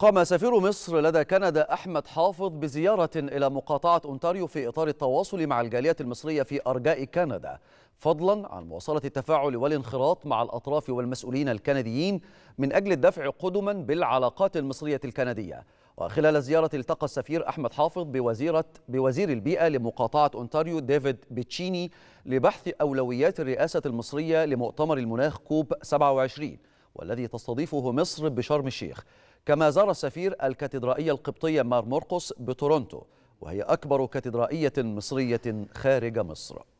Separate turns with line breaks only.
قام سفير مصر لدى كندا أحمد حافظ بزيارة إلى مقاطعة أونتاريو في إطار التواصل مع الجالية المصرية في أرجاء كندا فضلا عن مواصلة التفاعل والانخراط مع الأطراف والمسؤولين الكنديين من أجل الدفع قدما بالعلاقات المصرية الكندية وخلال الزيارة التقى السفير أحمد حافظ بوزيرة بوزير البيئة لمقاطعة أونتاريو ديفيد بيتشيني لبحث أولويات الرئاسة المصرية لمؤتمر المناخ كوب 27 والذي تستضيفه مصر بشرم الشيخ كما زار السفير الكاتدرائية القبطية مار مرقس بتورونتو وهي أكبر كاتدرائية مصرية خارج مصر